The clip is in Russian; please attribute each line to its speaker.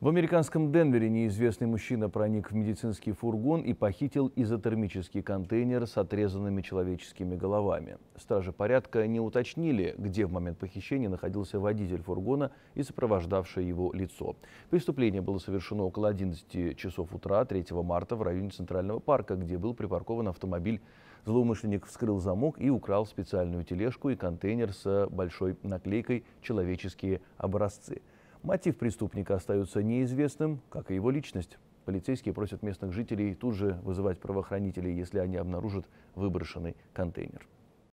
Speaker 1: В американском Денвере неизвестный мужчина проник в медицинский фургон и похитил изотермический контейнер с отрезанными человеческими головами. Стражи порядка не уточнили, где в момент похищения находился водитель фургона и сопровождавшее его лицо. Преступление было совершено около 11 часов утра 3 марта в районе Центрального парка, где был припаркован автомобиль. Злоумышленник вскрыл замок и украл специальную тележку и контейнер с большой наклейкой «Человеческие образцы». Мотив преступника остается неизвестным, как и его личность. Полицейские просят местных жителей тут же вызывать правоохранителей, если они обнаружат выброшенный контейнер.